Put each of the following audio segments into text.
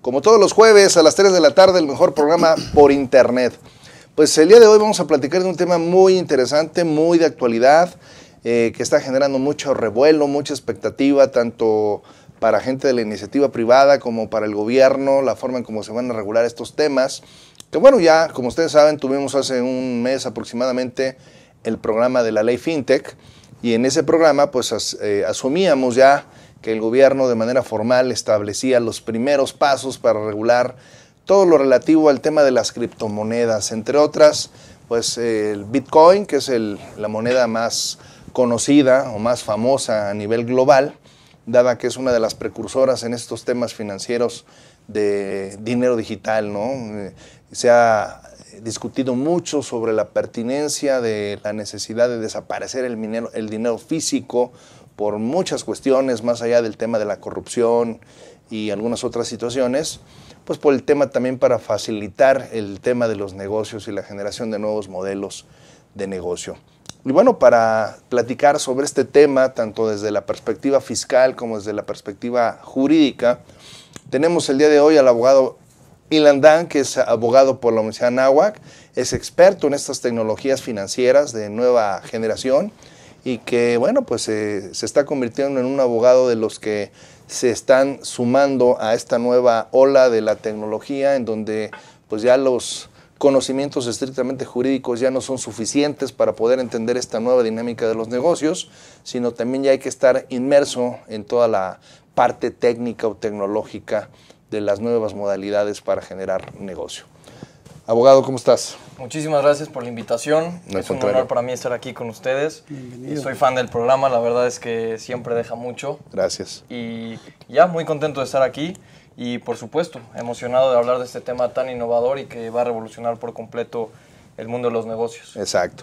como todos los jueves a las 3 de la tarde, el mejor programa por internet. Pues el día de hoy vamos a platicar de un tema muy interesante, muy de actualidad, eh, que está generando mucho revuelo, mucha expectativa, tanto para gente de la iniciativa privada como para el gobierno, la forma en cómo se van a regular estos temas. Que bueno, ya como ustedes saben, tuvimos hace un mes aproximadamente el programa de la ley FinTech y en ese programa pues eh, asumíamos ya que el gobierno de manera formal establecía los primeros pasos para regular todo lo relativo al tema de las criptomonedas, entre otras, pues el Bitcoin, que es la moneda más conocida o más famosa a nivel global, dada que es una de las precursoras en estos temas financieros de dinero digital, ¿no? Eh, se ha discutido mucho sobre la pertinencia de la necesidad de desaparecer el dinero, el dinero físico por muchas cuestiones, más allá del tema de la corrupción y algunas otras situaciones, pues por el tema también para facilitar el tema de los negocios y la generación de nuevos modelos de negocio. Y bueno, para platicar sobre este tema, tanto desde la perspectiva fiscal como desde la perspectiva jurídica, tenemos el día de hoy al abogado Ilan Dan, que es abogado por la Universidad de es experto en estas tecnologías financieras de nueva generación y que, bueno, pues eh, se está convirtiendo en un abogado de los que se están sumando a esta nueva ola de la tecnología en donde pues ya los conocimientos estrictamente jurídicos ya no son suficientes para poder entender esta nueva dinámica de los negocios, sino también ya hay que estar inmerso en toda la parte técnica o tecnológica de las nuevas modalidades para generar negocio. Abogado, ¿cómo estás? Muchísimas gracias por la invitación. es un honor para mí estar aquí con ustedes. Soy fan del programa, la verdad es que siempre deja mucho. Gracias. Y ya, muy contento de estar aquí y por supuesto, emocionado de hablar de este tema tan innovador y que va a revolucionar por completo el mundo de los negocios. Exacto.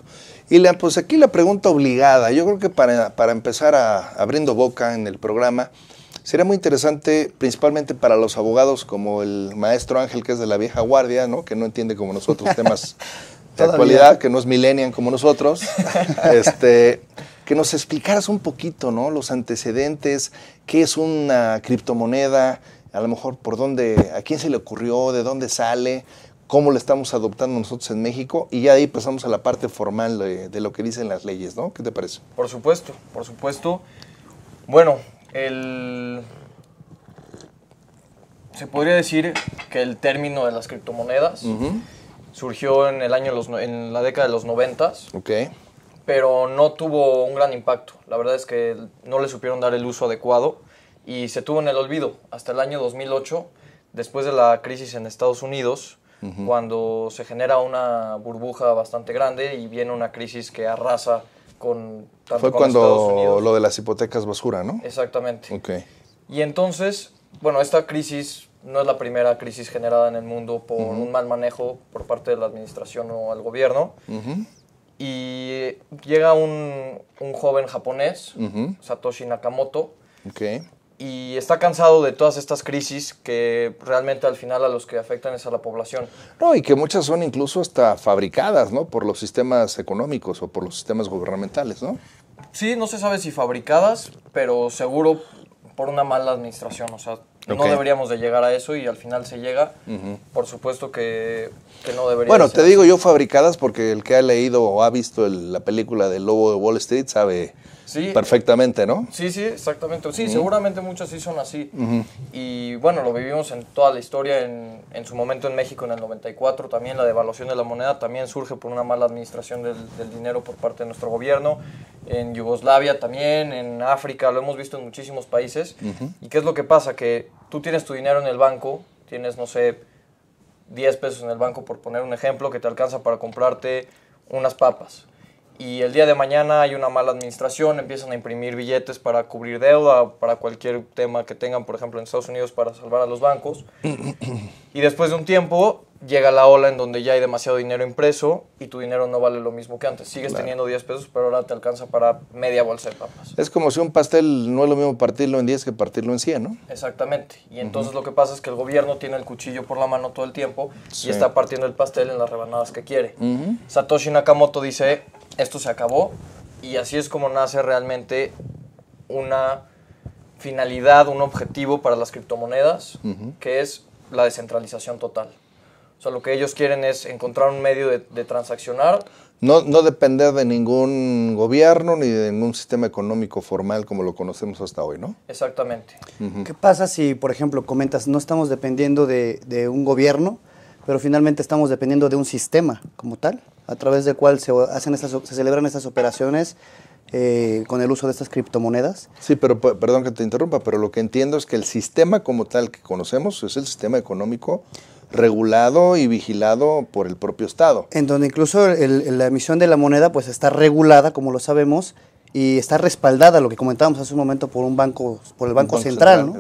Y la, pues aquí la pregunta obligada, yo creo que para, empezar abriendo boca en el programa, Sería muy interesante, principalmente para los abogados como el maestro Ángel, que es de la vieja guardia, ¿no? que no entiende como nosotros temas de actualidad, que no es millennial como nosotros, este, que nos explicaras un poquito ¿no? los antecedentes, qué es una criptomoneda, a lo mejor por dónde, a quién se le ocurrió, de dónde sale, cómo lo estamos adoptando nosotros en México y ya ahí pasamos a la parte formal de, de, lo que dicen las leyes, ¿no? ¿Qué te parece? Por supuesto, por supuesto. Bueno, el... Se podría decir que el término de las criptomonedas surgió en, el año en la década de los noventas. Pero no tuvo un gran impacto. La verdad es que no le supieron dar el uso adecuado y se tuvo en el olvido hasta el año 2008, después de la crisis en Estados Unidos, cuando se genera una burbuja bastante grande y viene una crisis que arrasa con... Fue cuando lo de las hipotecas basura, ¿no? Exactamente. Okay. Y entonces, bueno, esta crisis no es la primera crisis generada en el mundo por un mal manejo por parte de la administración o el gobierno. Y llega un, joven japonés, Satoshi Nakamoto, okay y está cansado de todas estas crisis que realmente al final a los que afectan es a la población. No, y que muchas son incluso hasta fabricadas, ¿no? Por los sistemas económicos o por los sistemas gubernamentales, ¿no? Sí, no se sabe si fabricadas, pero seguro por una mala administración, o sea, no deberíamos de llegar a eso y al final se llega. Por supuesto que, no debería. Bueno, te digo yo fabricadas porque el que ha leído o ha visto la película del Lobo de Wall Street sabe perfectamente, ¿no? Sí, sí, exactamente. Sí, seguramente muchas sí son así. Y bueno, lo vivimos en toda la historia, en, su momento en México en el 94, también la devaluación de la moneda también surge por una mala administración del, del dinero por parte de nuestro gobierno. En Yugoslavia también, en África, lo hemos visto en muchísimos países. ¿Y qué es lo que pasa? Que tú tienes tu dinero en el banco, tienes, no sé, 10 pesos en el banco, por poner un ejemplo, que te alcanza para comprarte unas papas. Y el día de mañana hay una mala administración, empiezan a imprimir billetes para cubrir deuda, para cualquier tema que tengan, por ejemplo, en Estados Unidos, para salvar a los bancos. Y después de un tiempo, llega la ola en donde ya hay demasiado dinero impreso y tu dinero no vale lo mismo que antes. Sigues teniendo 10 pesos, pero ahora te alcanza para media bolsa de papas. Es como si un pastel no es lo mismo partirlo en 10 que partirlo en 100, ¿no? Exactamente. Y entonces lo que pasa es que el gobierno tiene el cuchillo por la mano todo el tiempo y está partiendo el pastel en las rebanadas que quiere. Satoshi Nakamoto dice, esto se acabó y así es como nace realmente una finalidad, un objetivo para las criptomonedas, que es la descentralización total. O sea, lo que ellos quieren es encontrar un medio de, transaccionar. No, depender de ningún gobierno ni de ningún sistema económico formal como lo conocemos hasta hoy, ¿no? Exactamente. ¿Qué pasa si, por ejemplo, comentas, no estamos dependiendo de, un gobierno, pero finalmente estamos dependiendo de un sistema como tal, a través del cual se, hacen estas, se celebran estas operaciones eh, con el uso de estas criptomonedas. Sí, pero perdón que te interrumpa, pero lo que entiendo es que el sistema como tal que conocemos es el sistema económico regulado y vigilado por el propio Estado. En donde incluso la emisión de la moneda pues está regulada, como lo sabemos, y está respaldada, lo que comentábamos hace un momento, por un banco, por el Banco, Central, ¿no?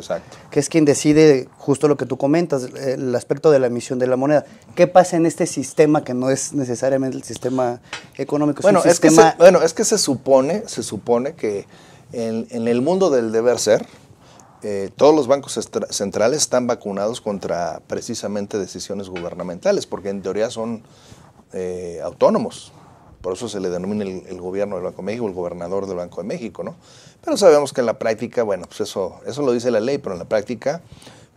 que es quien decide justo lo que tú comentas, el aspecto de la emisión de la moneda. ¿Qué pasa en este sistema que no es necesariamente el sistema económico? Bueno, es, que, se, bueno es que se supone, se supone que en el mundo del deber ser, eh, todos los bancos centrales están vacunados contra precisamente decisiones gubernamentales, porque en teoría son eh, autónomos. Por eso se le denomina el, gobierno del Banco de México, el gobernador del Banco de México, ¿no? Pero sabemos que en la práctica, bueno, pues eso, eso lo dice la ley, pero en la práctica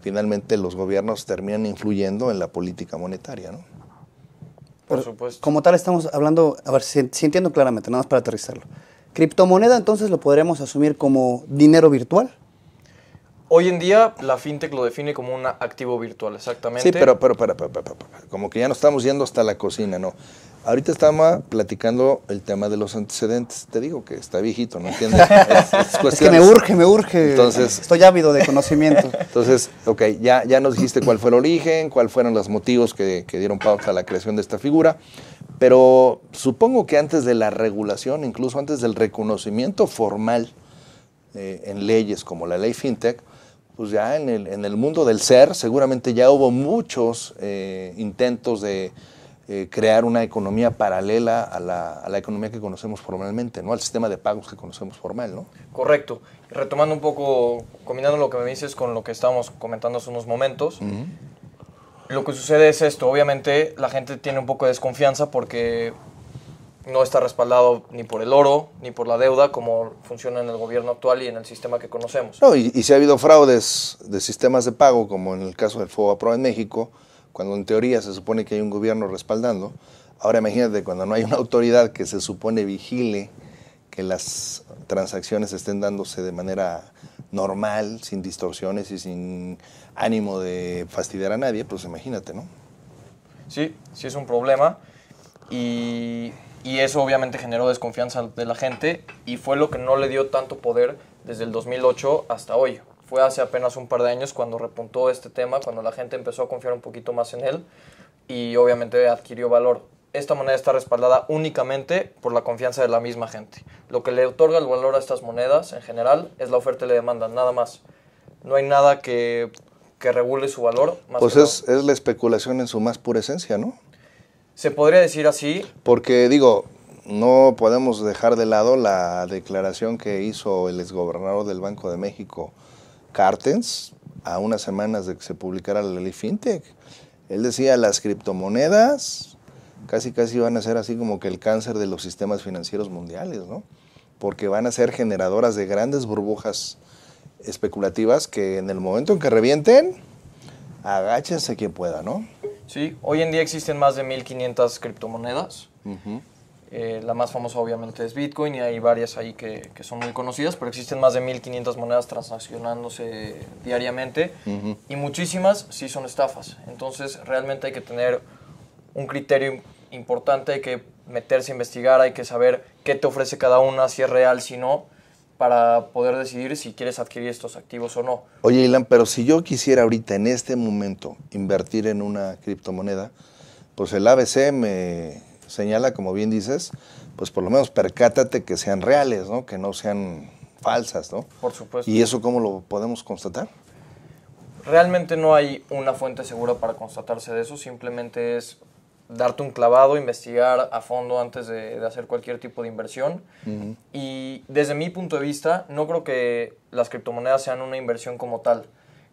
finalmente los gobiernos terminan influyendo en la política monetaria, ¿no? Por supuesto. Como tal estamos hablando, a ver si, entiendo claramente, nada más para aterrizarlo. Criptomoneda entonces lo podremos asumir como dinero virtual. Hoy en día la fintech lo define como un activo virtual, exactamente. Sí, pero, pero, pero, pero, como que ya no estamos yendo hasta la cocina, ¿no? Ahorita estamos platicando el tema de los antecedentes. Te digo que está viejito, ¿no entiendes? Es, que me urge, me urge. Entonces, Estoy ávido de conocimiento. Entonces, ok, ya, ya nos dijiste cuál fue el origen, cuáles fueron los motivos que, dieron pauta a la creación de esta figura, pero supongo que antes de la regulación, incluso antes del reconocimiento formal eh, en leyes como la ley FinTech, pues ya en el, mundo del ser seguramente ya hubo muchos eh, intentos de eh, crear una economía paralela a la, economía que conocemos formalmente, ¿no? Al sistema de pagos que conocemos formal, ¿no? Correcto. Retomando un poco, combinando lo que me dices con lo que estábamos comentando hace unos momentos, lo que sucede es esto. Obviamente la gente tiene un poco de desconfianza porque no está respaldado ni por el oro ni por la deuda como funciona en el gobierno actual y en el sistema que conocemos. No, y, y si ha habido fraudes de sistemas de pago, como en el caso del FOBAPRO en México, cuando en teoría se supone que hay un gobierno respaldando, ahora imagínate cuando no hay una autoridad que se supone vigile que las transacciones estén dándose de manera normal, sin distorsiones y sin ánimo de fastidiar a nadie, pues imagínate, ¿no? Sí, sí es un problema y y eso obviamente generó desconfianza de la gente y fue lo que no le dio tanto poder desde el 2008 hasta hoy. Fue hace apenas un par de años cuando repuntó este tema, cuando la gente empezó a confiar un poquito más en él y obviamente adquirió valor. Esta moneda está respaldada únicamente por la confianza de la misma gente. Lo que le otorga el valor a estas monedas en general es la oferta y la demanda, nada más. No hay nada que, que regule su valor. Más pues es, es la especulación en su más pura esencia, ¿no? ¿Se podría decir así? Porque digo, no podemos dejar de lado la declaración que hizo el exgobernador del Banco de México, Cartens, a unas semanas de que se publicara la ley FinTech. Él decía, las criptomonedas casi casi van a ser así como que el cáncer de los sistemas financieros mundiales, ¿no? Porque van a ser generadoras de grandes burbujas especulativas que en el momento en que revienten, agáchense quien pueda, ¿no? Sí, hoy en día existen más de 1500 criptomonedas. Eh, la más famosa obviamente es Bitcoin y hay varias ahí que, son muy conocidas, pero existen más de 1500 monedas transaccionándose diariamente y muchísimas sí son estafas. Entonces realmente hay que tener un criterio importante, hay que meterse a investigar, hay que saber qué te ofrece cada una, si es real, si no, para poder decidir si quieres adquirir estos activos o no. Oye, Ilan, pero si yo quisiera ahorita, en este momento, invertir en una criptomoneda, pues el ABC me señala, como bien dices, pues por lo menos percátate que sean reales, ¿no? Que no sean falsas, ¿no? Por supuesto. ¿Y eso cómo lo podemos constatar? Realmente no hay una fuente segura para constatarse de eso, simplemente es darte un clavado, investigar a fondo antes de, hacer cualquier tipo de inversión. Y desde mi punto de vista, no creo que las criptomonedas sean una inversión como tal.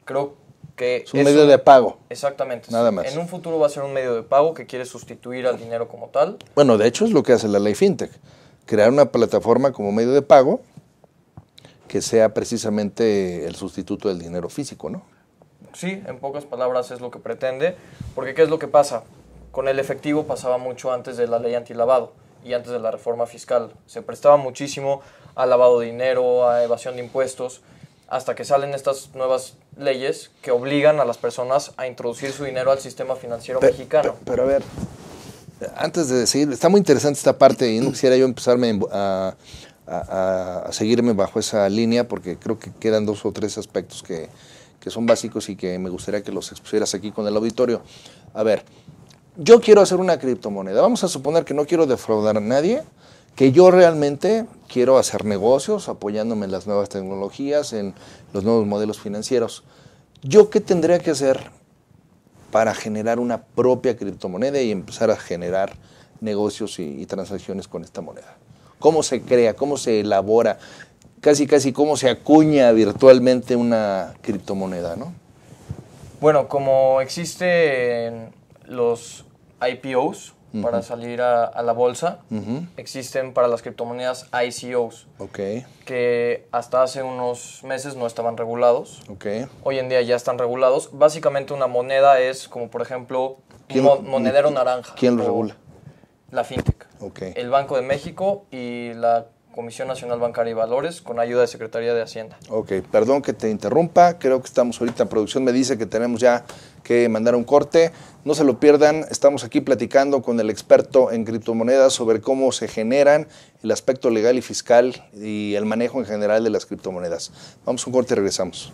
Creo que... Es un medio de pago. Exactamente. Nada más. En un futuro va a ser un medio de pago que quiere sustituir al dinero como tal. Bueno, de hecho es lo que hace la ley FinTech. Crear una plataforma como medio de pago que sea precisamente el sustituto del dinero físico, ¿no? Sí, en pocas palabras es lo que pretende. Porque ¿qué es lo que pasa? Con el efectivo pasaba mucho antes de la ley antilavado y antes de la reforma fiscal. Se prestaba muchísimo a lavado de dinero, a evasión de impuestos, hasta que salen estas nuevas leyes que obligan a las personas a introducir su dinero al sistema financiero mexicano. Pero, a ver, antes de seguir, está muy interesante esta parte y no quisiera yo empezarme a, seguirme bajo esa línea porque creo que quedan dos o tres aspectos que, que son básicos y que me gustaría que los expusieras aquí con el auditorio. A ver, yo quiero hacer una criptomoneda. Vamos a suponer que no quiero defraudar a nadie, que yo realmente quiero hacer negocios apoyándome en las nuevas tecnologías, en los nuevos modelos financieros. ¿Yo qué tendría que hacer para generar una propia criptomoneda y empezar a generar negocios y, transacciones con esta moneda? ¿Cómo se crea? ¿Cómo se elabora? Casi, casi cómo se acuña virtualmente una criptomoneda, ¿no? Bueno, como existen los IPOs para salir a, la bolsa. Existen para las criptomonedas ICOs. Ok. Que hasta hace unos meses no estaban regulados. Hoy en día ya están regulados. Básicamente una moneda es como por ejemplo monedero naranja. ¿Quién lo regula? La fintech. El Banco de México y la Comisión Nacional Bancaria y Valores con ayuda de Secretaría de Hacienda. Ok, perdón que te interrumpa, creo que estamos ahorita, en producción me dice que tenemos ya que mandar un corte. No se lo pierdan, estamos aquí platicando con el experto en criptomonedas sobre cómo se generan el aspecto legal y fiscal y el manejo en general de las criptomonedas. Vamos a un corte y regresamos.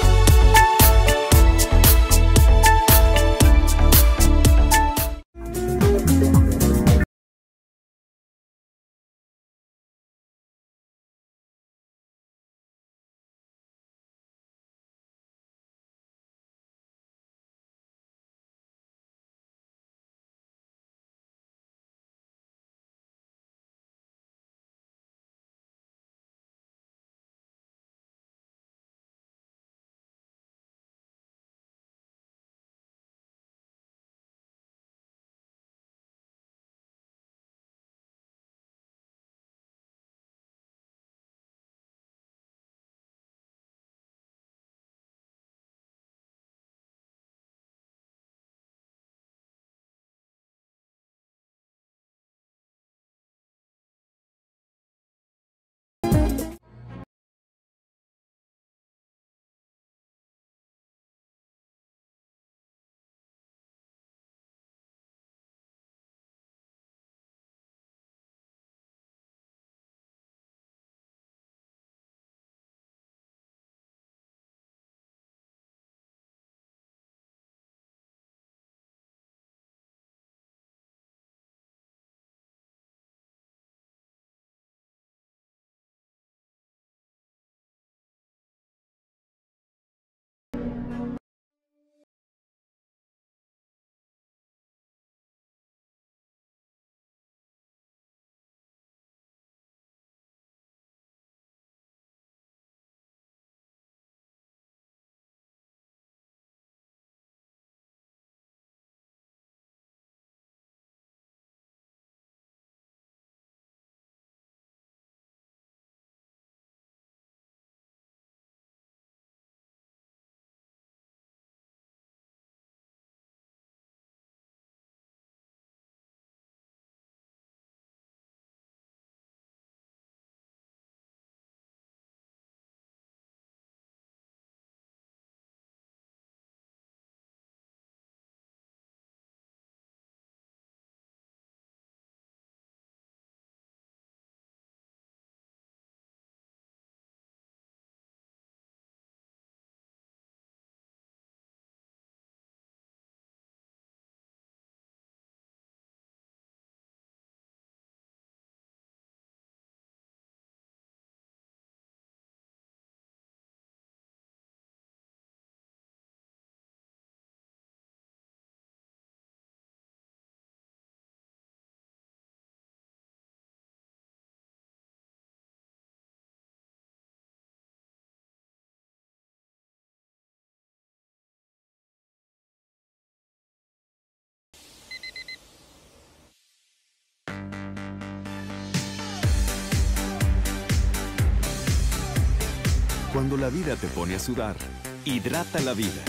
cuando la vida te pone a sudar. Hidrata la vida.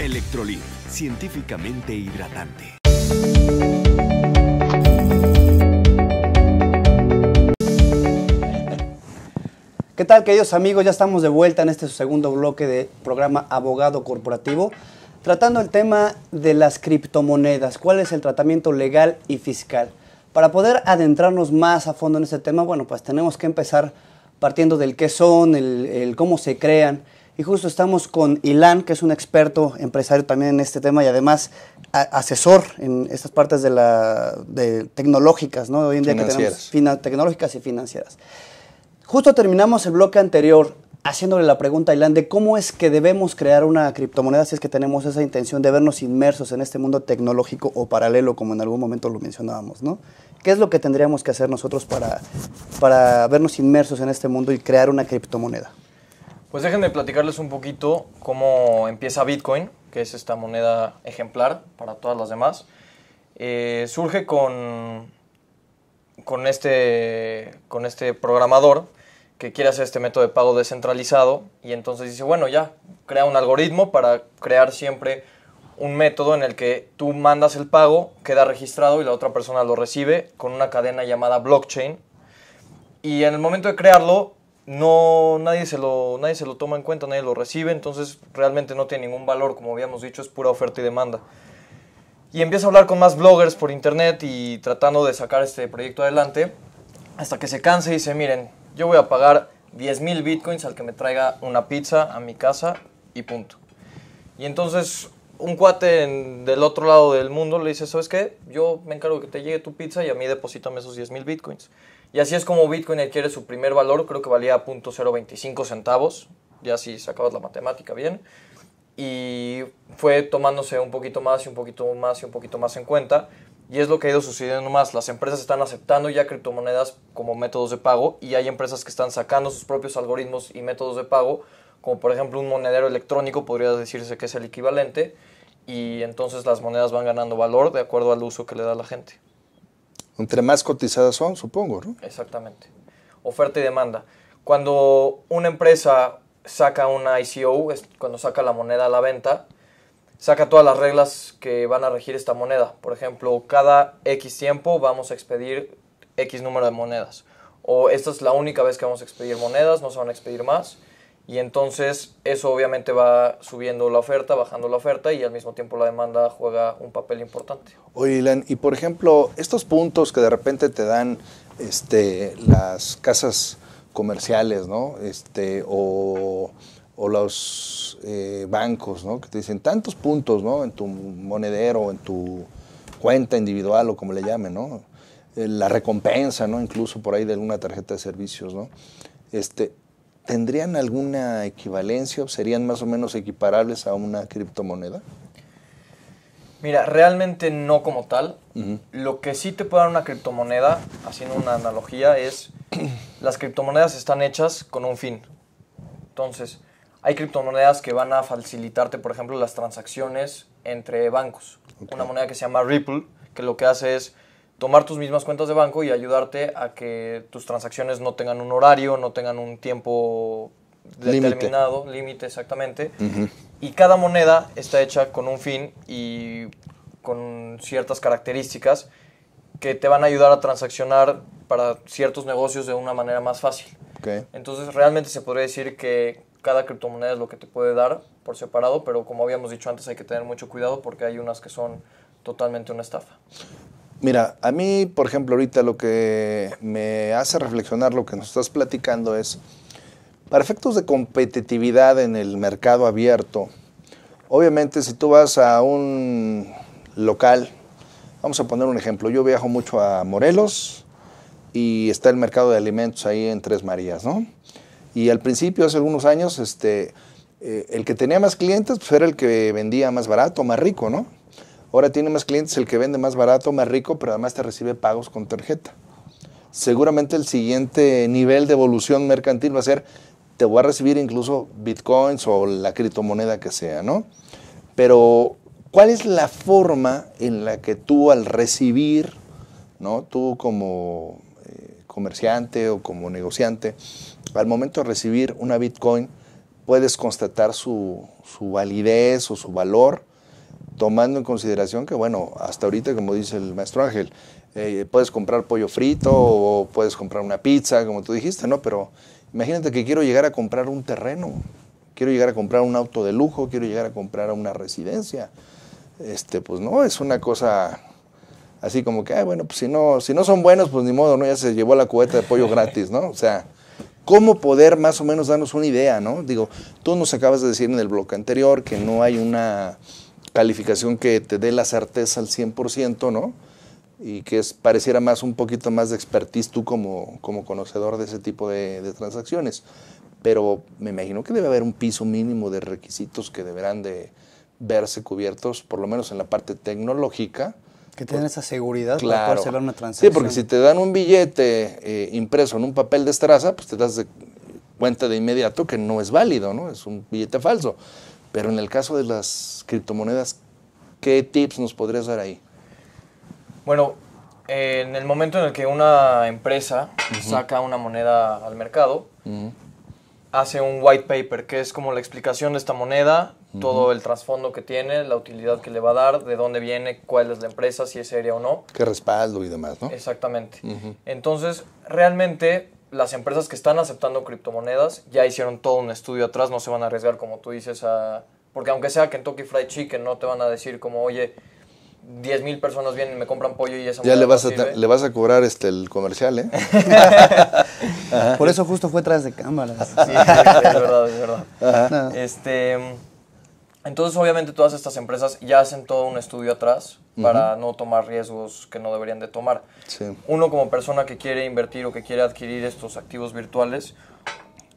Electrolit, científicamente hidratante. ¿Qué tal, queridos amigos? Ya estamos de vuelta en este segundo bloque de programa Abogado Corporativo, tratando el tema de las criptomonedas, cuál es el tratamiento legal y fiscal. Para poder adentrarnos más a fondo en este tema, bueno, pues tenemos que empezar partiendo del qué son, el, cómo se crean. Y justo estamos con Ilan, que es un experto empresario también en este tema y además asesor en estas partes de la, tecnológicas, ¿no? Hoy en día tecnológicas y financieras. Justo terminamos el bloque anterior haciéndole la pregunta a Ilan de cómo es que debemos crear una criptomoneda si es que tenemos esa intención de vernos inmersos en este mundo tecnológico o paralelo, como en algún momento lo mencionábamos, ¿no? ¿Qué es lo que tendríamos que hacer nosotros para, para vernos inmersos en este mundo y crear una criptomoneda? Pues déjenme platicarles un poquito cómo empieza Bitcoin, que es esta moneda ejemplar para todas las demás. Eh, surge con, con, este, con este programador que quiere hacer este método de pago descentralizado y entonces dice, bueno, ya, crea un algoritmo para crear siempre un método en el que tú mandas el pago, queda registrado y la otra persona lo recibe con una cadena llamada blockchain. Y en el momento de crearlo, no, nadie, se lo, nadie se lo toma en cuenta, nadie lo recibe, entonces realmente no tiene ningún valor, como habíamos dicho, es pura oferta y demanda. Y empieza a hablar con más bloggers por internet y tratando de sacar este proyecto adelante, hasta que se cansa y dice, miren, yo voy a pagar 10.000 mil bitcoins al que me traiga una pizza a mi casa y punto. Y entonces un cuate del otro lado del mundo le dice, ¿sabes qué? Yo me encargo que te llegue tu pizza y a mí deposítame esos 10.000 mil bitcoins. Y así es como Bitcoin adquiere su primer valor, creo que valía .025 centavos, ya si sacabas la matemática bien, y fue tomándose un poquito más y un poquito más y un poquito más en cuenta, y es lo que ha ido sucediendo más. Las empresas están aceptando ya criptomonedas como métodos de pago y hay empresas que están sacando sus propios algoritmos y métodos de pago, como por ejemplo un monedero electrónico, podría decirse que es el equivalente, y entonces las monedas van ganando valor de acuerdo al uso que le da la gente. Entre más cotizadas son, supongo, ¿no? Exactamente. Oferta y demanda. Cuando una empresa saca una ICO, es cuando saca la moneda a la venta, saca todas las reglas que van a regir esta moneda. Por ejemplo, cada X tiempo vamos a expedir X número de monedas. O esta es la única vez que vamos a expedir monedas, no se van a expedir más. Y entonces eso obviamente va subiendo la oferta, bajando la oferta y al mismo tiempo la demanda juega un papel importante. Oye, y por ejemplo, estos puntos que de repente te dan este, las casas comerciales, ¿no? Este, o o los eh, bancos, ¿no? Que te dicen tantos puntos, ¿no? En tu monedero, en tu cuenta individual o como le llamen, ¿no? Eh, la recompensa, ¿no? Incluso por ahí de alguna tarjeta de servicios, ¿no? Este, ¿Tendrían alguna equivalencia o serían más o menos equiparables a una criptomoneda? Mira, realmente no como tal. Lo que sí te puede dar una criptomoneda, haciendo una analogía, es las criptomonedas están hechas con un fin. Entonces, hay criptomonedas que van a facilitarte, por ejemplo, las transacciones entre bancos. Una moneda que se llama Ripple, que lo que hace es tomar tus mismas cuentas de banco y ayudarte a que tus transacciones no tengan un horario, no tengan un tiempo determinado, límite exactamente. Y cada moneda está hecha con un fin y con ciertas características que te van a ayudar a transaccionar para ciertos negocios de una manera más fácil. Entonces realmente se podría decir que cada criptomoneda es lo que te puede dar por separado, pero como habíamos dicho antes hay que tener mucho cuidado porque hay unas que son totalmente una estafa. Mira, a mí, por ejemplo, ahorita lo que me hace reflexionar lo que nos estás platicando es, para efectos de competitividad en el mercado abierto, obviamente si tú vas a un local, vamos a poner un ejemplo, yo viajo mucho a Morelos y está el mercado de alimentos ahí en Tres Marías, ¿no? Y al principio, hace algunos años, este, eh, el que tenía más clientes pues, era el que vendía más barato, más rico, ¿no? Ahora tiene más clientes el que vende más barato, más rico, pero además te recibe pagos con tarjeta. Seguramente el siguiente nivel de evolución mercantil va a ser, te voy a recibir incluso bitcoins o la criptomoneda que sea, ¿no? Pero, ¿cuál es la forma en la que tú al recibir, ¿no? Tú como comerciante o como negociante, al momento de recibir una Bitcoin puedes constatar su, validez o su valor, tomando en consideración que, bueno, hasta ahorita, como dice el maestro Ángel, eh, puedes comprar pollo frito o puedes comprar una pizza, como tú dijiste, ¿no? Pero imagínate que quiero llegar a comprar un terreno, quiero llegar a comprar un auto de lujo, quiero llegar a comprar una residencia. Este, pues no, es una cosa así como que, ah, bueno, pues si no, si no son buenos, pues ni modo, ¿no? Ya se llevó la cubeta de pollo gratis, ¿no? O sea, ¿cómo poder más o menos darnos una idea, ¿no? Digo, tú nos acabas de decir en el bloque anterior que no hay una calificación que te dé la certeza al 100%, ¿no? Y que pareciera más un poquito más de expertise tú como, conocedor de ese tipo de, de transacciones. Pero me imagino que debe haber un piso mínimo de requisitos que deberán de verse cubiertos, por lo menos en la parte tecnológica, que tienen esa seguridad claro. para una transacción. Sí, porque si te dan un billete eh, impreso en un papel de estraza, pues te das cuenta de inmediato que no es válido, ¿no? Es un billete falso. Pero en el caso de las criptomonedas, ¿qué tips nos podrías dar ahí? Bueno, en el momento en el que una empresa saca una moneda al mercado, hace un white paper, que es como la explicación de esta moneda, todo el trasfondo que tiene, la utilidad que le va a dar, de dónde viene, cuál es la empresa, si es seria o no. Qué respaldo y demás, ¿no? Exactamente. Entonces, realmente las empresas que están aceptando criptomonedas ya hicieron todo un estudio atrás, no se van a arriesgar, como tú dices, a... Porque aunque sea que Kentucky Fried Chicken, no te van a decir como, oye, 10 mil personas vienen me compran pollo y esa Ya le vas, a, le vas a cobrar este, el comercial, ¿eh? Por eso justo fue tras de cámaras. Sí, es verdad, es verdad. Este, entonces, obviamente, todas estas empresas ya hacen todo un estudio atrás para no tomar riesgos que no deberían de tomar. Uno como persona que quiere invertir o que quiere adquirir estos activos virtuales,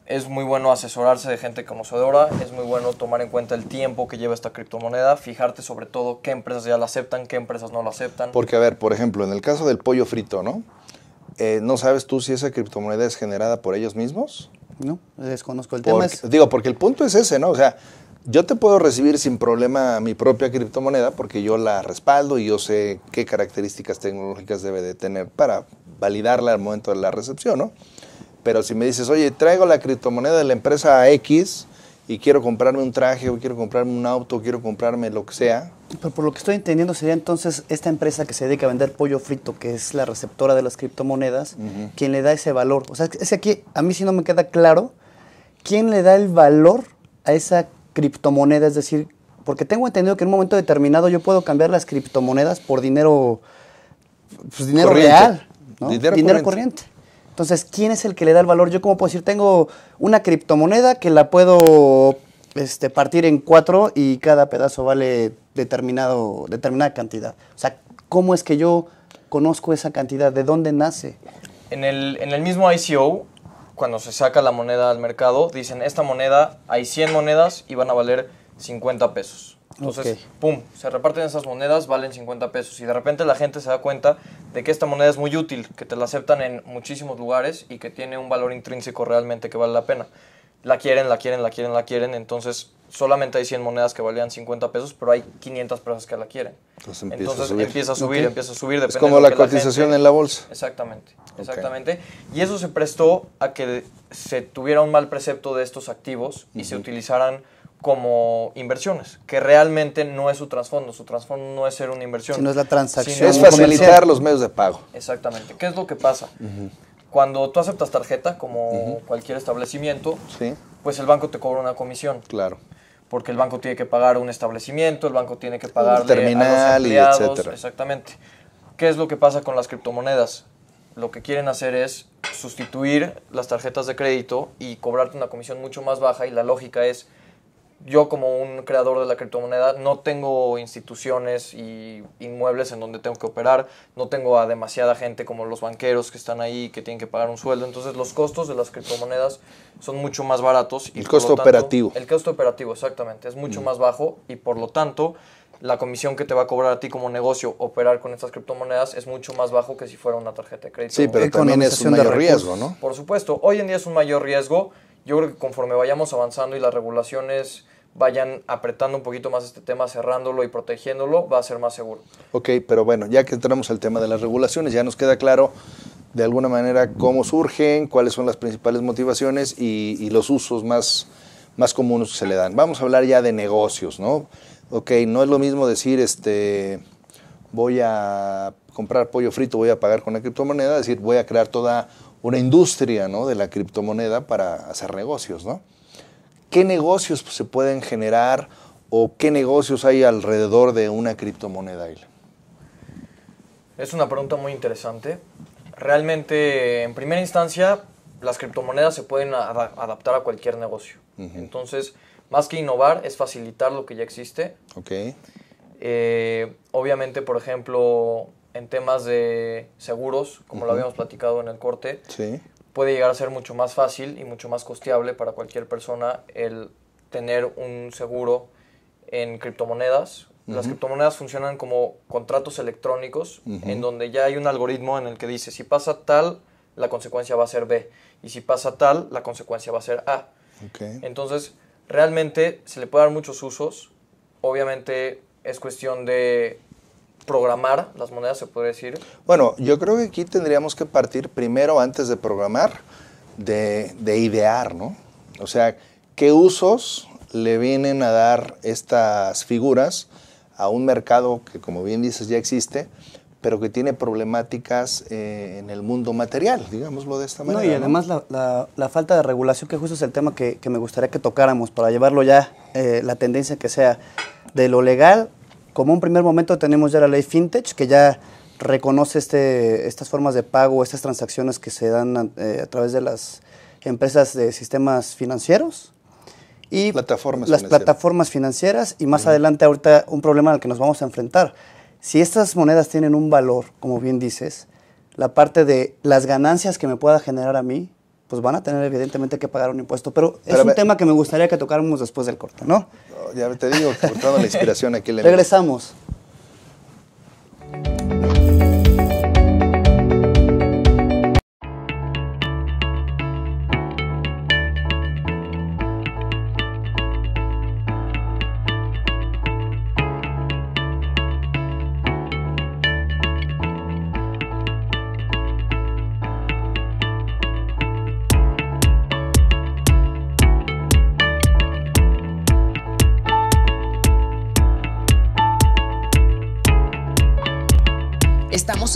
es muy bueno asesorarse de gente conocedora, es muy bueno tomar en cuenta el tiempo que lleva esta criptomoneda, fijarte sobre todo qué empresas ya la aceptan, qué empresas no la aceptan. Porque, a ver, por ejemplo, en el caso del pollo frito, ¿no? Eh, ¿No sabes tú si esa criptomoneda es generada por ellos mismos? No, desconozco el tema. Digo, porque el punto es ese, ¿no? O sea, yo te puedo recibir sin problema mi propia criptomoneda porque yo la respaldo y yo sé qué características tecnológicas debe de tener para validarla al momento de la recepción, ¿no? Pero si me dices, oye, traigo la criptomoneda de la empresa X y quiero comprarme un traje o quiero comprarme un auto, o quiero comprarme lo que sea. Pero por lo que estoy entendiendo sería entonces esta empresa que se dedica a vender pollo frito, que es la receptora de las criptomonedas, quien le da ese valor. O sea, es aquí a mí si no me queda claro quién le da el valor a esa criptomoneda criptomoneda, es decir, porque tengo entendido que en un momento determinado yo puedo cambiar las criptomonedas por dinero, pues, dinero real, dinero, corriente. Entonces, ¿quién es el que le da el valor? Yo cómo puedo decir, tengo una criptomoneda que la puedo este, partir en cuatro y cada pedazo vale determinado, determinada cantidad. O sea, ¿cómo es que yo conozco esa cantidad? ¿De dónde nace? En el, en el mismo ICO cuando se saca la moneda al mercado, dicen, esta moneda, hay 100 monedas y van a valer 50 pesos. Entonces, pum, se reparten esas monedas, valen 50 pesos. Y de repente la gente se da cuenta de que esta moneda es muy útil, que te la aceptan en muchísimos lugares y que tiene un valor intrínseco realmente que vale la pena. La quieren, la quieren, la quieren, la quieren. Entonces, solamente hay 100 monedas que valían 50 pesos, pero hay 500 personas que la quieren. Entonces empieza a subir, empieza a subir, es como la cotización en la bolsa. Exactamente, exactamente. Y eso se prestó a que se tuviera un mal precepto de estos activos y se utilizaran como inversiones, que realmente no es su trasfondo, su trasfondo no es ser una inversión. Sino es la transacción. es facilitar los medios de pago. Exactamente. ¿Qué es lo que pasa? Cuando tú aceptas tarjeta, como cualquier establecimiento, pues el banco te cobra una comisión. Claro porque el banco tiene que pagar un establecimiento, el banco tiene que pagar terminal a los etcétera. Exactamente. ¿Qué es lo que pasa con las criptomonedas? Lo que quieren hacer es sustituir las tarjetas de crédito y cobrarte una comisión mucho más baja y la lógica es yo como un creador de la criptomoneda no tengo instituciones y inmuebles en donde tengo que operar, no tengo a demasiada gente como los banqueros que están ahí que tienen que pagar un sueldo, entonces los costos de las criptomonedas son mucho más baratos. Y el costo operativo. El costo operativo, exactamente, es mucho mm. más bajo y por lo tanto la comisión que te va a cobrar a ti como negocio operar con estas criptomonedas es mucho más bajo que si fuera una tarjeta de crédito. Sí, pero también es un mayor riesgo, ¿no? Por supuesto, hoy en día es un mayor riesgo. Yo creo que conforme vayamos avanzando y las regulaciones vayan apretando un poquito más este tema, cerrándolo y protegiéndolo, va a ser más seguro. Ok, pero bueno, ya que entramos al tema de las regulaciones, ya nos queda claro de alguna manera cómo surgen, cuáles son las principales motivaciones y, los usos más, más comunes que se le dan. Vamos a hablar ya de negocios, ¿no? Ok, no es lo mismo decir, este, voy a comprar pollo frito, voy a pagar con la criptomoneda, es decir, voy a crear toda una industria, ¿no? De la criptomoneda para hacer negocios, ¿no? qué negocios pues, se pueden generar o qué negocios hay alrededor de una criptomoneda. Es una pregunta muy interesante. Realmente, en primera instancia, las criptomonedas se pueden adaptar a cualquier negocio. Entonces, más que innovar, es facilitar lo que ya existe. Ok. Eh, obviamente, por ejemplo, en temas de seguros, como lo habíamos platicado en el corte, sí puede llegar a ser mucho más fácil y mucho más costeable para cualquier persona el tener un seguro en criptomonedas. Las criptomonedas funcionan como contratos electrónicos en donde ya hay un algoritmo en el que dice si pasa tal, la consecuencia va a ser B y si pasa tal, la consecuencia va a ser A. Entonces, realmente se le puede dar muchos usos. Obviamente es cuestión de programar las monedas, se puede decir? Bueno, yo creo que aquí tendríamos que partir primero, antes de programar, de, idear, ¿no? O sea, ¿qué usos le vienen a dar estas figuras a un mercado que, como bien dices, ya existe, pero que tiene problemáticas eh, en el mundo material, digámoslo de esta manera. y además la, falta de regulación, que justo es el tema que, me gustaría que tocáramos para llevarlo ya, eh, la tendencia que sea de lo legal como un primer momento tenemos ya la ley FinTech, que ya reconoce este, estas formas de pago, estas transacciones que se dan a, eh, través de las empresas de sistemas financieros y plataformas las plataformas financieras y más adelante ahorita un problema al que nos vamos a enfrentar. Si estas monedas tienen un valor, como bien dices, la parte de las ganancias que me pueda generar a mí, pues van a tener evidentemente que pagar un impuesto. Pero, Pero es un tema que me gustaría que tocáramos después del corte, ¿no? ya te digo, cortaba la inspiración aquí. En Regresamos.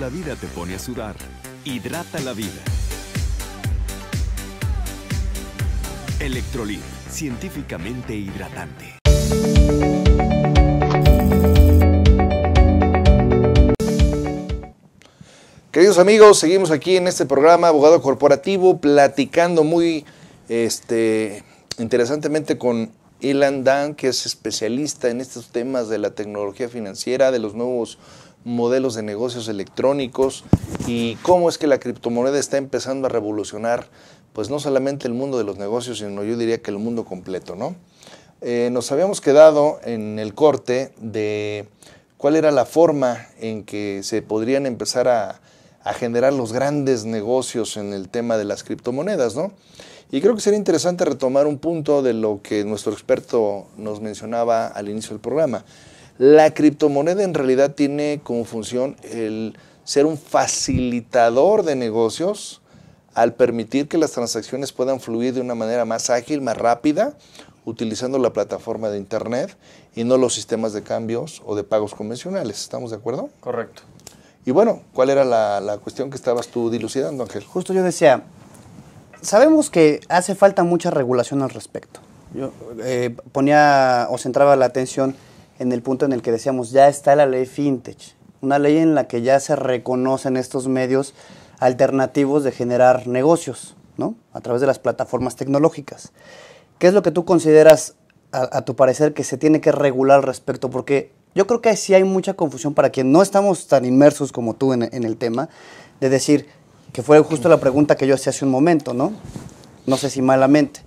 la vida te pone a sudar. Hidrata la vida. Electrolit, científicamente hidratante. Queridos amigos, seguimos aquí en este programa Abogado Corporativo platicando muy este, interesantemente con Ilan Dan, que es especialista en estos temas de la tecnología financiera, de los nuevos modelos de negocios electrónicos y cómo es que la criptomoneda está empezando a revolucionar, pues no solamente el mundo de los negocios, sino yo diría que el mundo completo, ¿no? Eh, nos habíamos quedado en el corte de cuál era la forma en que se podrían empezar a, a generar los grandes negocios en el tema de las criptomonedas, ¿no? Y creo que sería interesante retomar un punto de lo que nuestro experto nos mencionaba al inicio del programa. La criptomoneda en realidad tiene como función el ser un facilitador de negocios al permitir que las transacciones puedan fluir de una manera más ágil, más rápida, utilizando la plataforma de Internet y no los sistemas de cambios o de pagos convencionales. ¿Estamos de acuerdo? Correcto. Y bueno, ¿cuál era la, cuestión que estabas tú dilucidando, Ángel? Justo yo decía, sabemos que hace falta mucha regulación al respecto. Yo eh, ponía o centraba la atención en el punto en el que decíamos, ya está la ley fintech, una ley en la que ya se reconocen estos medios alternativos de generar negocios, ¿no? A través de las plataformas tecnológicas. ¿Qué es lo que tú consideras, a, tu parecer, que se tiene que regular al respecto? Porque yo creo que sí hay mucha confusión para quien no estamos tan inmersos como tú en, el tema, de decir, que fue justo la pregunta que yo hacía hace un momento, ¿no? No sé si malamente.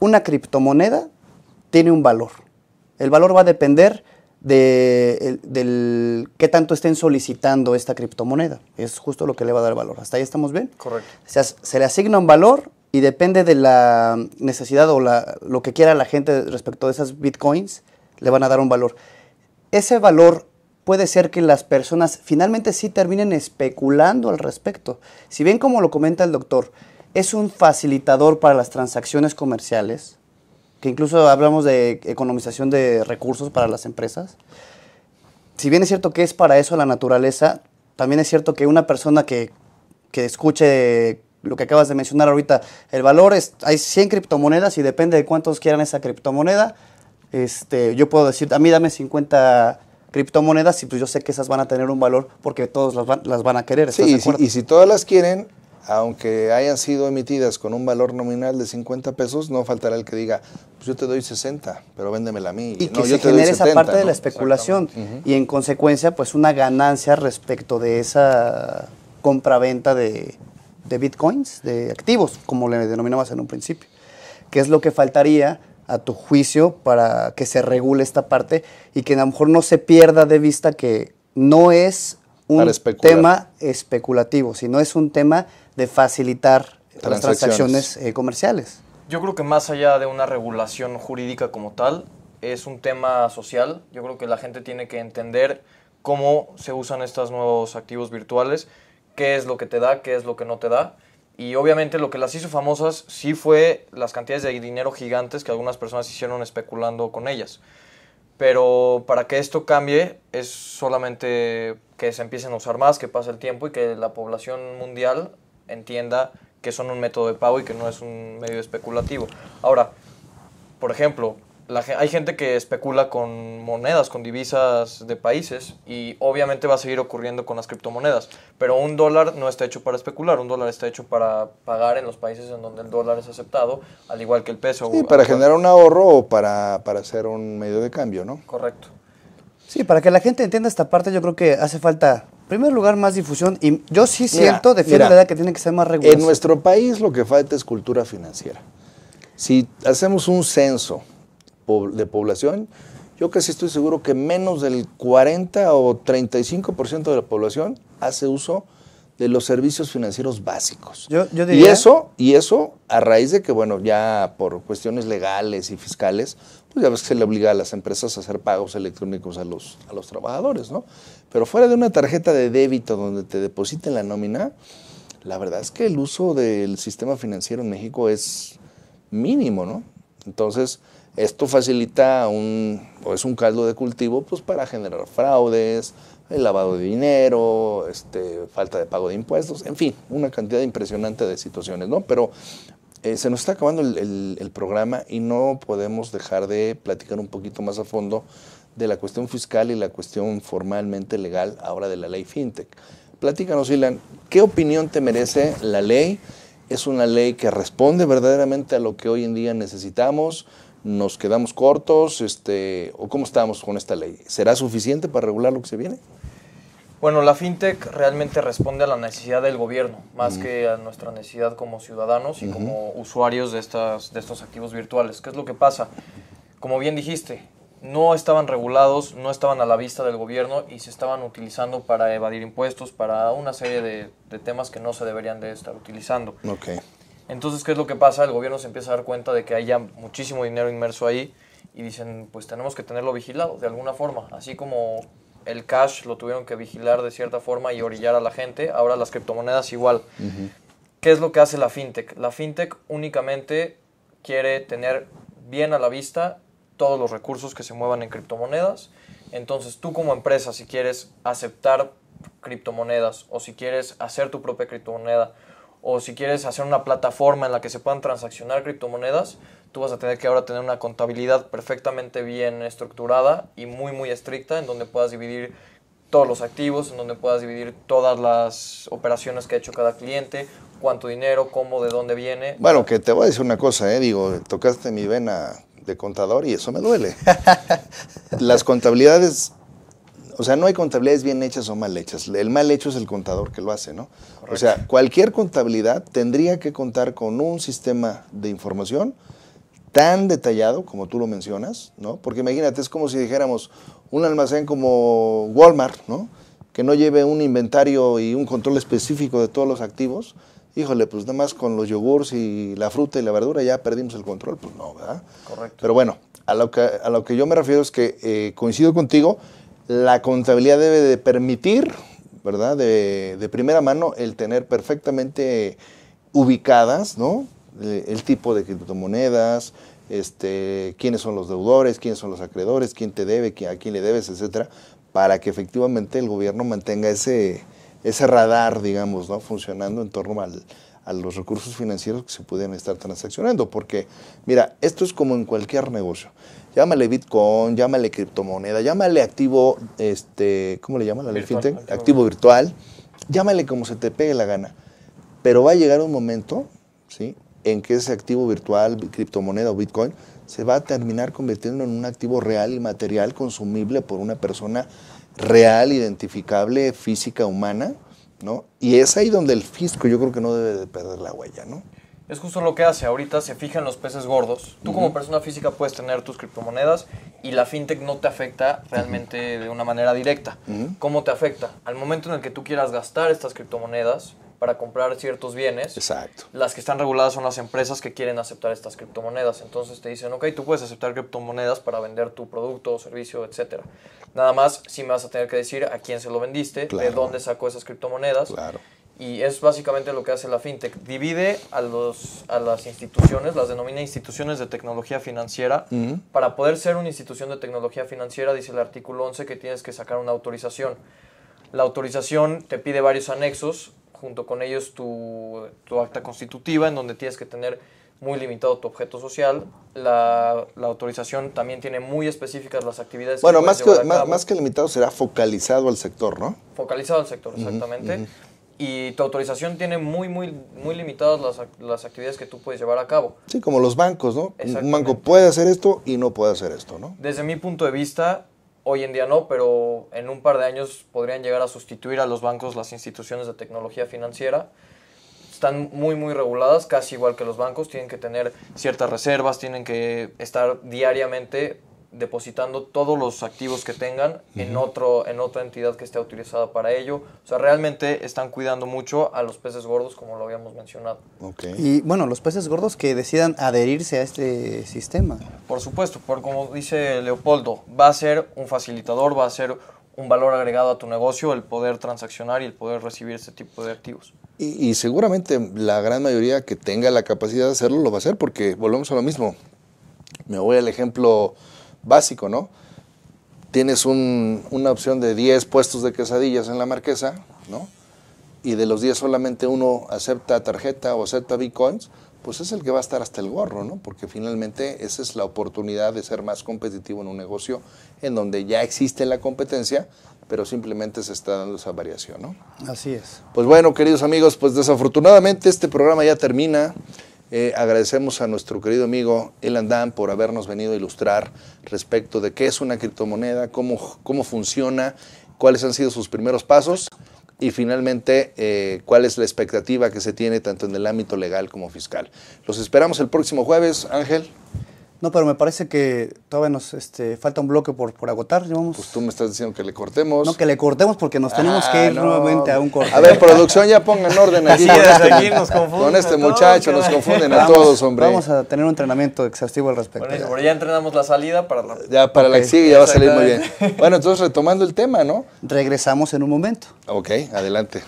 Una criptomoneda tiene un valor el valor va a depender de, del qué tanto estén solicitando esta criptomoneda. Es justo lo que le va a dar valor. ¿Hasta ahí estamos bien? Correcto. Se, se le asigna un valor y depende de la necesidad o lo que quiera la gente respecto de esas bitcoins, le van a dar un valor. Ese valor puede ser que las personas finalmente sí terminen especulando al respecto. Si bien como lo comenta el doctor, es un facilitador para las transacciones comerciales, que incluso hablamos de economización de recursos para las empresas. Si bien es cierto que es para eso la naturaleza, también es cierto que una persona que, escuche lo que acabas de mencionar ahorita, el valor es, hay 100 criptomonedas y depende de cuántos quieran esa criptomoneda, este, yo puedo decir, a mí dame 50 criptomonedas y pues yo sé que esas van a tener un valor porque todos las van, a querer. Sí, y si, todas las quieren, aunque hayan sido emitidas con un valor nominal de 50 pesos, no faltará el que diga, pues yo te doy 60, pero véndemela a mí. Y que se genere esa parte de la especulación y en consecuencia pues una ganancia respecto de esa compra-venta de bitcoins, de activos, como le denominabas en un principio, que es lo que faltaría a tu juicio para que se regule esta parte y que a lo mejor no se pierda de vista que no es un tema especulativo, sino es un tema de facilitar las transacciones eh, comerciales. Yo creo que más allá de una regulación jurídica como tal, es un tema social. Yo creo que la gente tiene que entender cómo se usan estos nuevos activos virtuales, qué es lo que te da, qué es lo que no te da. Y obviamente lo que las hizo famosas sí fue las cantidades de dinero gigantes que algunas personas hicieron especulando con ellas. Pero para que esto cambie es solamente que se empiecen a usar más, que pase el tiempo y que la población mundial entienda que son un método de pago y que no es un medio especulativo. Ahora, por ejemplo, la, hay gente que especula con monedas, con divisas de países y obviamente va a seguir ocurriendo con las criptomonedas. Pero un dólar no está hecho para especular, un dólar está hecho para pagar en los países en donde el dólar es aceptado, al igual que el peso. Sí, para generar un ahorro o para, para hacer un medio de cambio, ¿no? Correcto. Sí, para que la gente entienda esta parte yo creo que hace falta en primer lugar, más difusión. Y yo sí siento, defiendo la idea que tiene que ser más regular. En nuestro país lo que falta es cultura financiera. Si hacemos un censo población, yo casi estoy seguro que menos del 40 o 35% de la población hace uso de los servicios financieros básicos. Y eso, y eso a raíz de que, bueno, ya por cuestiones legales y fiscales, pues ya ves que se le obliga a las empresas a hacer pagos electrónicos a los, a los trabajadores, ¿no? Pero fuera de una tarjeta de débito donde te depositen la nómina, la verdad es que el uso del sistema financiero en México es mínimo, ¿no? Entonces, esto facilita un, o es un caldo de cultivo pues, para generar fraudes, el lavado de dinero, este, falta de pago de impuestos, en fin, una cantidad impresionante de situaciones, ¿no? Pero eh, se nos está acabando el, programa y no podemos dejar de platicar un poquito más a fondo de la cuestión fiscal y la cuestión formalmente legal ahora de la ley FinTech. Platícanos, Ilan, ¿qué opinión te merece la ley? ¿Es una ley que responde verdaderamente a lo que hoy en día necesitamos? nos quedamos cortos, este, o cómo estamos con esta ley. ¿Será suficiente para regular lo que se viene? Bueno, la fintech realmente responde a la necesidad del gobierno, más que a nuestra necesidad como ciudadanos y como usuarios de, estas, de estos activos virtuales. ¿Qué es lo que pasa? Como bien dijiste, no estaban regulados, no estaban a la vista del gobierno y se estaban utilizando para evadir impuestos, para una serie de, temas que no se deberían de estar utilizando. Okay. Entonces, ¿qué es lo que pasa? El gobierno se empieza a dar cuenta de que hay ya muchísimo dinero inmerso ahí y dicen, pues tenemos que tenerlo vigilado de alguna forma, así como el cash lo tuvieron que vigilar de cierta forma y orillar a la gente, ahora las criptomonedas igual. ¿Qué es lo que hace la fintech? La fintech únicamente quiere tener bien a la vista todos los recursos que se muevan en criptomonedas. Entonces tú como empresa, si quieres aceptar criptomonedas o si quieres hacer tu propia criptomoneda o si quieres hacer una plataforma en la que se puedan transaccionar criptomonedas, tú vas a tener que ahora tener una contabilidad perfectamente bien estructurada y muy muy estricta en donde puedas dividir todos los activos, en donde puedas dividir todas las operaciones que ha hecho cada cliente, cuánto dinero, cómo, de dónde viene. Bueno, que te voy a decir una cosa, ¿eh? digo, tocaste mi vena de contador y eso me duele. las contabilidades o sea, no hay contabilidades bien hechas o mal hechas. El mal hecho es el contador que lo hace, ¿no? O sea, cualquier contabilidad tendría que contar con un sistema de información tan detallado como tú lo mencionas, ¿no? Porque imagínate, es como si dijéramos un almacén como Walmart, ¿no? Que no lleve un inventario y un control específico de todos los activos. Híjole, pues nada más con los yogures y la fruta y la verdura ya perdimos el control. Pues no, ¿verdad? Correcto. Pero bueno, a lo que, yo me refiero es que eh, coincido contigo, la contabilidad debe de permitir, ¿verdad? De, de primera mano el tener perfectamente ubicadas, ¿no? El, tipo de criptomonedas, este, quiénes son los deudores, quiénes son los acreedores, quién te debe, a quién le debes, etcétera, para que efectivamente el gobierno mantenga ese, ese radar, digamos, ¿no? funcionando en torno a los recursos financieros que se pueden estar transaccionando. Porque, mira, esto es como en cualquier negocio. Llámale Bitcoin, llámale criptomoneda, llámale activo, este, ¿cómo le llaman la Activo. virtual. Llámale como se te pegue la gana. Pero va a llegar un momento, ¿sí? En que ese activo virtual, criptomoneda o Bitcoin, se va a terminar convirtiendo en un activo real y material consumible por una persona real, identificable, física, humana, ¿no? Y es ahí donde el fisco yo creo que no debe de perder la huella, ¿no? Es justo lo que hace. Ahorita se fijan los peces gordos. Tú como persona física puedes tener tus criptomonedas y la fintech no te afecta realmente de una manera directa. ¿Cómo te afecta? Al momento en el que tú quieras gastar estas criptomonedas, para comprar ciertos bienes. Exacto. Las que están reguladas son las empresas que quieren aceptar estas criptomonedas. Entonces te dicen, ok, tú puedes aceptar criptomonedas para vender tu producto o servicio, etc. Nada más si me vas a tener que decir a quién se lo vendiste, de dónde sacó esas criptomonedas. Claro. Y es básicamente lo que hace la fintech. Divide a, los, a las instituciones, las denomina instituciones de tecnología financiera. Para poder ser una institución de tecnología financiera, dice el artículo 11 que tienes que sacar una autorización. La autorización te pide varios anexos junto con ellos tu, tu acta constitutiva, en donde tienes que tener muy limitado tu objeto social. La, la, autorización también tiene muy específicas las actividades. Bueno, más, que, más, que limitado será focalizado al sector, ¿no? Focalizado al sector, exactamente. Y tu autorización tiene muy, muy, muy limitadas las, las, actividades que tú puedes llevar a cabo. Sí, como los bancos, ¿no? Un banco puede hacer esto y no puede hacer esto, ¿no? Desde mi punto de vista, hoy en día no, pero en un par de años podrían llegar a sustituir a los bancos las instituciones de tecnología financiera. Están muy, muy reguladas, casi igual que los bancos, tienen que tener ciertas reservas, tienen que estar diariamente depositando todos los activos que tengan en, otro, en otra entidad que esté utilizada para ello. O sea, realmente están cuidando mucho a los peces gordos, como lo habíamos mencionado. Y bueno, los peces gordos que decidan adherirse a este sistema. Por supuesto, por, como dice Leopoldo, va a ser un facilitador, va a ser un valor agregado a tu negocio el poder transaccionar y el poder recibir este tipo de activos. y seguramente la gran mayoría que tenga la capacidad de hacerlo lo va a hacer porque volvemos a lo mismo. Me voy al ejemplo básico, ¿no? Tienes una opción de 10 puestos de quesadillas en la marquesa, ¿no? Y de los 10 solamente uno acepta tarjeta o acepta bitcoins, pues es el que va a estar hasta el gorro, ¿no? Porque finalmente esa es la oportunidad de ser más competitivo en un negocio en donde ya existe la competencia, pero simplemente se está dando esa variación, ¿no? Así es. Pues bueno, queridos amigos, pues desafortunadamente este programa ya termina. Eh, agradecemos a nuestro querido amigo Elan Dan por habernos venido a ilustrar respecto de qué es una criptomoneda, cómo, cómo funciona, cuáles han sido sus primeros pasos y finalmente eh, cuál es la expectativa que se tiene tanto en el ámbito legal como fiscal. Los esperamos el próximo jueves, Ángel. No, pero me parece que todavía nos este, falta un bloque por, por agotar. Llevamos... Pues tú me estás diciendo que le cortemos. No, que le cortemos porque nos ah, tenemos que ir nuevamente a un corte. A ver, producción, ya pongan orden aquí. Este con, este, muchacho nos confunden a todos, hombre. Vamos a tener un entrenamiento exhaustivo al respecto. Bueno, ya entrenamos la salida para la... Ya, para la que sigue ya va a salir muy bien. Bueno, entonces retomando el tema, ¿no? Regresamos en un momento. Ok, adelante.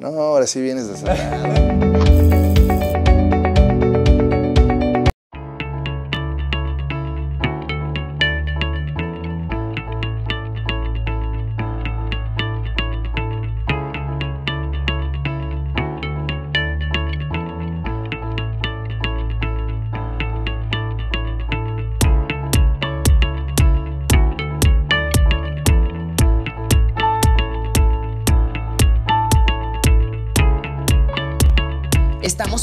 No, ahora sí vienes de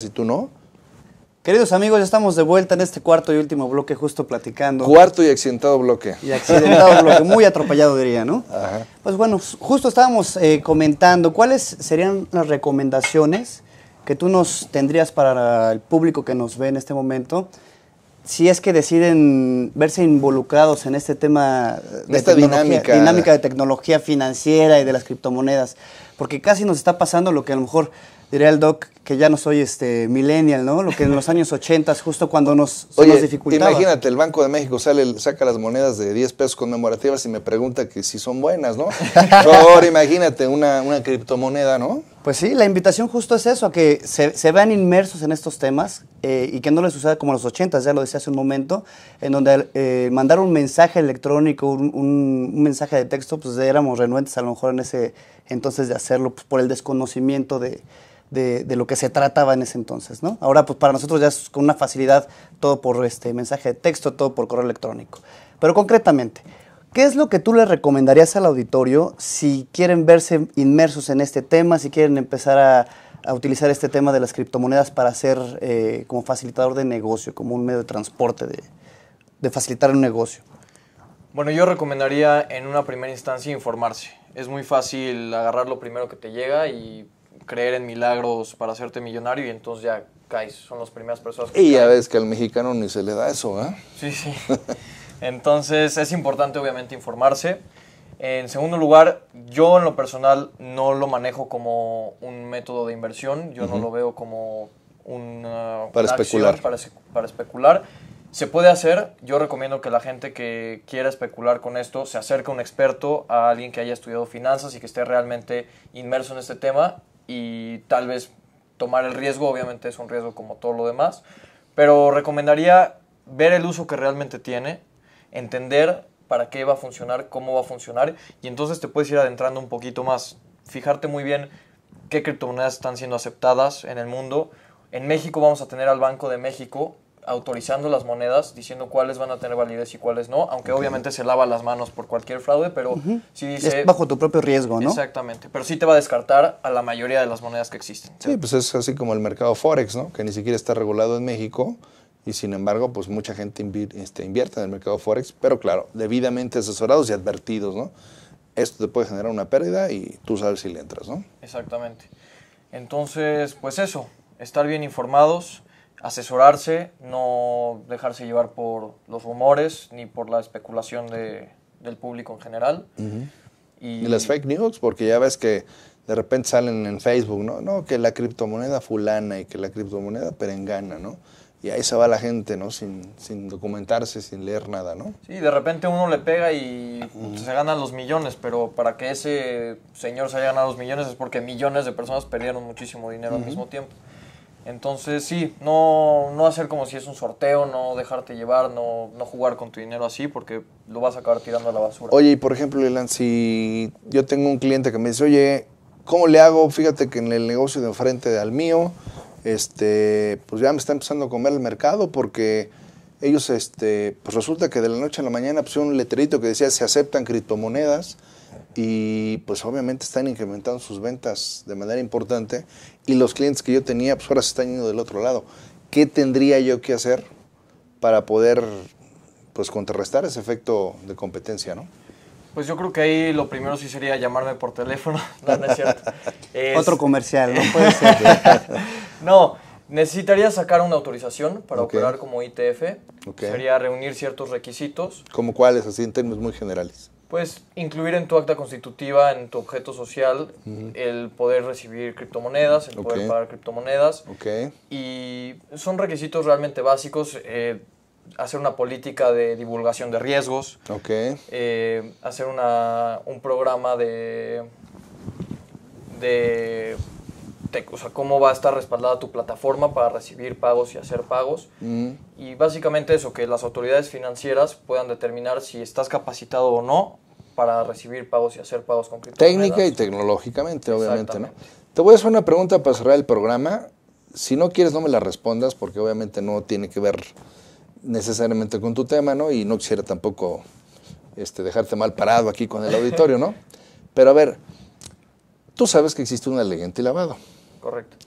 si tú no. Queridos amigos, ya estamos de vuelta en este cuarto y último bloque, justo platicando. Cuarto y accidentado bloque. Y accidentado bloque, muy atropellado diría, ¿no? Ajá. Pues bueno, justo estábamos eh, comentando cuáles serían las recomendaciones que tú nos tendrías para el público que nos ve en este momento, si es que deciden verse involucrados en este tema de, de esta dinámica. dinámica de tecnología financiera y de las criptomonedas, porque casi nos está pasando lo que a lo mejor diría el doc que ya no soy este millennial, ¿no? Lo que en los años 80, justo cuando nos, Oye, Imagínate, el Banco de México sale, saca las monedas de 10 pesos conmemorativas y me pregunta que si son buenas, ¿no? Ahora imagínate una, criptomoneda, ¿no? Pues sí, la invitación justo es eso, a que se, vean inmersos en estos temas eh, y que no les suceda como los 80, ya lo decía hace un momento, en donde eh, mandar un mensaje electrónico, un, mensaje de texto, pues éramos renuentes a lo mejor en ese entonces de hacerlo pues, por el desconocimiento de, de, lo que se trataba en ese entonces, ¿no? Ahora, pues para nosotros ya es con una facilidad todo por este mensaje de texto, todo por correo electrónico. Pero concretamente, ¿qué es lo que tú le recomendarías al auditorio si quieren verse inmersos en este tema, si quieren empezar a, utilizar este tema de las criptomonedas para ser eh, como facilitador de negocio, como un medio de transporte, de, de facilitar un negocio? Bueno, yo recomendaría en una primera instancia informarse. Es muy fácil agarrar lo primero que te llega y creer en milagros para hacerte millonario y entonces ya caes. Son las primeras personas que Y ya ves que al mexicano ni se le da eso, ¿eh? Sí, sí. Entonces es importante obviamente informarse. En segundo lugar, yo en lo personal no lo manejo como un método de inversión, yo no lo veo como un para especular. para, especular. Se puede hacer, yo recomiendo que la gente que quiera especular con esto se acerque a un experto, a alguien que haya estudiado finanzas y que esté realmente inmerso en este tema y tal vez tomar el riesgo, obviamente es un riesgo como todo lo demás, pero recomendaría ver el uso que realmente tiene, entender para qué va a funcionar, cómo va a funcionar, y entonces te puedes ir adentrando un poquito más, fijarte muy bien qué criptomonedas están siendo aceptadas en el mundo. En México vamos a tener al Banco de México, autorizando las monedas, diciendo cuáles van a tener validez y cuáles no, aunque obviamente se lava las manos por cualquier fraude, pero si dice... Es bajo tu propio riesgo, ¿no? Exactamente, pero sí te va a descartar a la mayoría de las monedas que existen. Sí, pues es así como el mercado Forex, ¿no? Que ni siquiera está regulado en México y sin embargo, pues mucha gente este, invierte en el mercado Forex, pero claro, debidamente asesorados y advertidos, ¿no? Esto te puede generar una pérdida y tú sabes si le entras, ¿no? Exactamente. Entonces, pues eso, estar bien informados, asesorarse, no dejarse llevar por los rumores ni por la especulación de, del público en general. y, las fake news, porque ya ves que de repente salen en Facebook, ¿no? No, que la criptomoneda fulana y que la criptomoneda perengana, ¿no? Y ahí se va la gente, ¿no? Sin, sin documentarse, sin leer nada, ¿no? Sí, de repente uno le pega y se ganan los millones, pero para que ese señor se haya ganado los millones es porque millones de personas perdieron muchísimo dinero al mismo tiempo. Entonces, sí, no, no hacer como si es un sorteo, no dejarte llevar, no, no jugar con tu dinero así, porque lo vas a acabar tirando a la basura. Oye, y por ejemplo, Elan, si yo tengo un cliente que me dice, oye, ¿cómo le hago? Fíjate que en el negocio de enfrente al mío, este, pues ya me está empezando a comer el mercado porque ellos, este, pues resulta que de la noche a la mañana pusieron un letrerito que decía, se aceptan criptomonedas y pues obviamente están incrementando sus ventas de manera importante y los clientes que yo tenía pues ahora se están yendo del otro lado. ¿Qué tendría yo que hacer para poder pues contrarrestar ese efecto de competencia, no? Pues yo creo que ahí lo primero sí sería llamarme por teléfono. No, es cierto. Otro comercial, no puede ser. no, necesitaría sacar una autorización para operar como ITF. Sería reunir ciertos requisitos. ¿Como cuáles? Así en términos muy generales pues incluir en tu acta constitutiva, en tu objeto social, el poder recibir criptomonedas, el poder pagar criptomonedas. Y son requisitos realmente básicos. Eh, hacer una política de divulgación de riesgos. Eh, hacer una, un programa de, de o sea, cómo va a estar respaldada tu plataforma para recibir pagos y hacer pagos. Mm. Y básicamente eso, que las autoridades financieras puedan determinar si estás capacitado o no para recibir pagos y hacer pagos con Técnica y tecnológicamente, obviamente. ¿no? Te voy a hacer una pregunta para cerrar el programa. Si no quieres, no me la respondas, porque obviamente no tiene que ver necesariamente con tu tema, ¿no? Y no quisiera tampoco este, dejarte mal parado aquí con el auditorio, ¿no? Pero a ver, tú sabes que existe una ley lavado Correcto.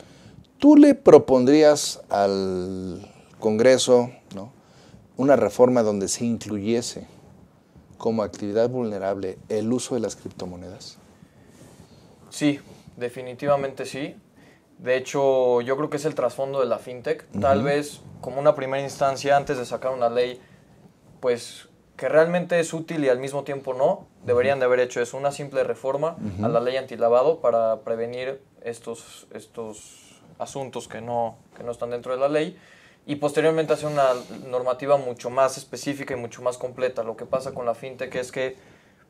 ¿Tú le propondrías al Congreso ¿no? una reforma donde se incluyese como actividad vulnerable el uso de las criptomonedas? Sí, definitivamente sí. De hecho, yo creo que es el trasfondo de la fintech. Tal vez como una primera instancia antes de sacar una ley, pues que realmente es útil y al mismo tiempo no, deberían de haber hecho eso. una simple reforma a la ley antilavado para prevenir estos, estos asuntos que no, que no están dentro de la ley y posteriormente hace una normativa mucho más específica y mucho más completa. Lo que pasa con la fintech es que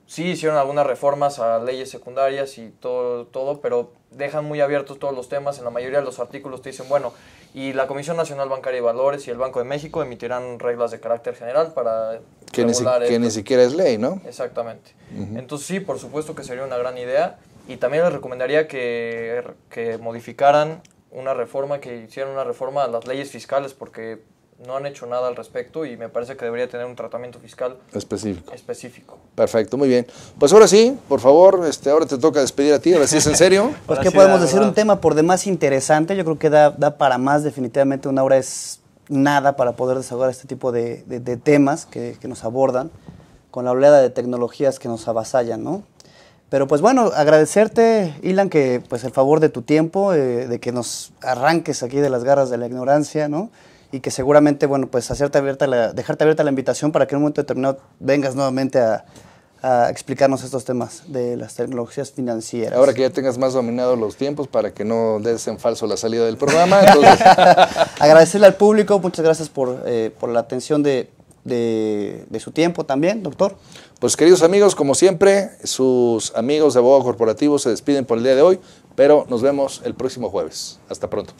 sí hicieron algunas reformas a leyes secundarias y todo, todo, pero dejan muy abiertos todos los temas. En la mayoría de los artículos te dicen, bueno, y la Comisión Nacional Bancaria y Valores y el Banco de México emitirán reglas de carácter general para... Que, ni, siquiera es ley, ¿no? Exactamente. Entonces sí, por supuesto que sería una gran idea. Y también les recomendaría que, modificaran una reforma, que hicieran una reforma a las leyes fiscales, porque no han hecho nada al respecto y me parece que debería tener un tratamiento fiscal específico. específico. Perfecto, muy bien. Pues ahora sí, por favor, este, ahora te toca despedir a ti, ahora sí es en serio. pues que podemos decir, un tema por demás interesante, yo creo que da, da para más, definitivamente una hora es nada para poder desahogar este tipo de, temas que, que, nos abordan con la oleada de tecnologías que nos avasallan, ¿no? Pero pues bueno, agradecerte, Ilan, que pues el favor de tu tiempo, eh, de que nos arranques aquí de las garras de la ignorancia, ¿no? Y que seguramente, bueno, pues hacerte abierta dejarte abierta la invitación para que en un momento determinado vengas nuevamente a, explicarnos estos temas de las tecnologías financieras. Ahora que ya tengas más dominado los tiempos para que no des en falso la salida del programa. Entonces... Agradecerle al público, muchas gracias por, eh, por la atención de, de, su tiempo también, doctor. Pues queridos amigos, como siempre, sus amigos de abogado corporativo se despiden por el día de hoy, pero nos vemos el próximo jueves. Hasta pronto.